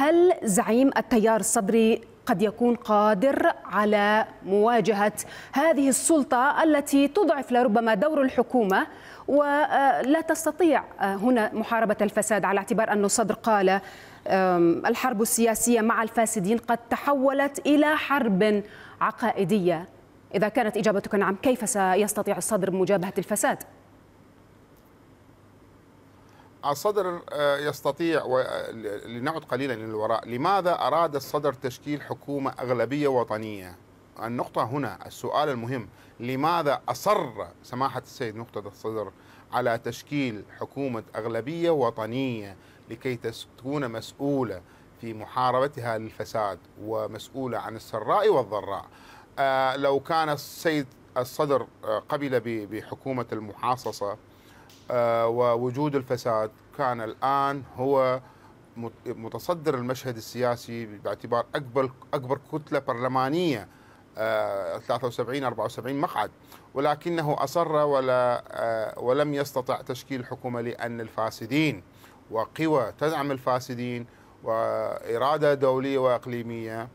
هل زعيم التيار الصدري قد يكون قادر على مواجهة هذه السلطة التي تضعف لربما دور الحكومة ولا تستطيع هنا محاربة الفساد على اعتبار أن الصدر قال الحرب السياسية مع الفاسدين قد تحولت إلى حرب عقائدية إذا كانت إجابتك نعم كيف سيستطيع الصدر مجابهة الفساد؟ الصدر آه، يستطيع آه، لنعد قليلا للوراء لماذا أراد الصدر تشكيل حكومة أغلبية وطنية النقطة هنا السؤال المهم لماذا أصر سماحة السيد نقطة الصدر على تشكيل حكومة أغلبية وطنية لكي تكون مسؤولة في محاربتها للفساد ومسؤولة عن السراء والضراء آه، لو كان السيد الصدر قبل بحكومة المحاصصة آه، ووجود الفساد كان الآن هو متصدر المشهد السياسي باعتبار أكبر, أكبر كتلة برلمانية 73 74 مقعد ولكنه أصر ولا آه، ولم يستطع تشكيل حكومة لأن الفاسدين وقوى تدعم الفاسدين وإرادة دولية وإقليمية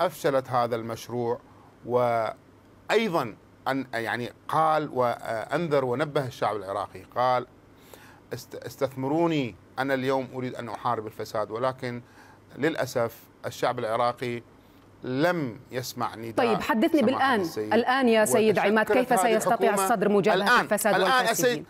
أفشلت هذا المشروع وأيضا أن يعني قال وأنذر ونبه الشعب العراقي قال استثمروني أنا اليوم أريد أن أحارب الفساد ولكن للأسف الشعب العراقي لم يسمع نداء طيب حدثني بالآن السيد. الآن يا سيد عماد كيف سيستطيع الصدر مجابهة الفساد الآن والفاسدين السيد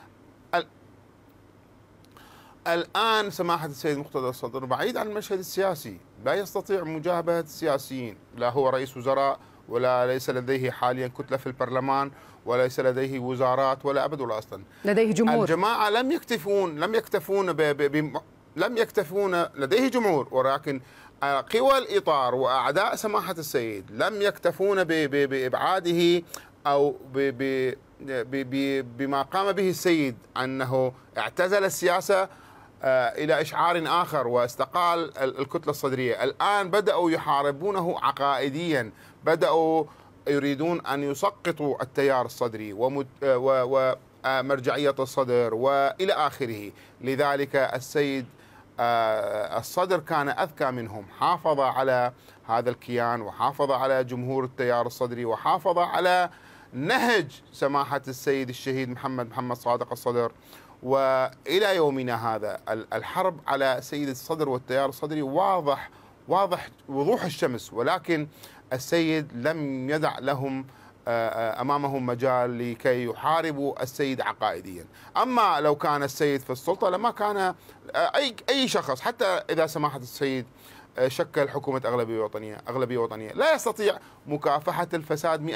الآن سماحة السيد مقتدى الصدر بعيد عن المشهد السياسي لا يستطيع مجابهة السياسيين لا هو رئيس وزراء ولا ليس لديه حاليا كتله في البرلمان وليس لديه وزارات ولا ابد ولا اصلا لديه جمهور الجماعه لم يكتفون لم يكتفون ب ب ب لم يكتفون لديه جمهور ولكن قوى الاطار واعداء سماحه السيد لم يكتفون بابعاده او بما قام به السيد انه اعتزل السياسه آه، الى اشعار اخر واستقال الكتله الصدريه، الان بداوا يحاربونه عقائديا، بداوا يريدون ان يسقطوا التيار الصدري ومرجعيه آه، آه، الصدر والى اخره، لذلك السيد الصدر كان اذكى منهم، حافظ على هذا الكيان وحافظ على جمهور التيار الصدري وحافظ على نهج سماحة السيد الشهيد محمد محمد صادق الصدر والى يومنا هذا الحرب على سيد الصدر والتيار الصدري واضح واضح وضوح الشمس ولكن السيد لم يدع لهم امامهم مجال لكي يحاربوا السيد عقائديا، اما لو كان السيد في السلطه لما كان اي اي شخص حتى اذا سماحه السيد آه، شكل حكومة أغلبية وطنية أغلبية وطنية لا يستطيع مكافحة الفساد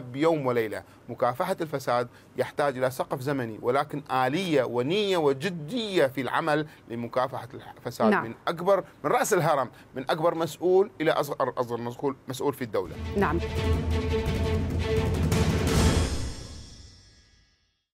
100% بيوم وليلة مكافحة الفساد يحتاج إلى سقف زمني ولكن آلية ونية وجدية في العمل لمكافحة الفساد نعم. من أكبر من رأس الهرم من أكبر مسؤول إلى أصغر, أصغر مسؤول في الدولة نعم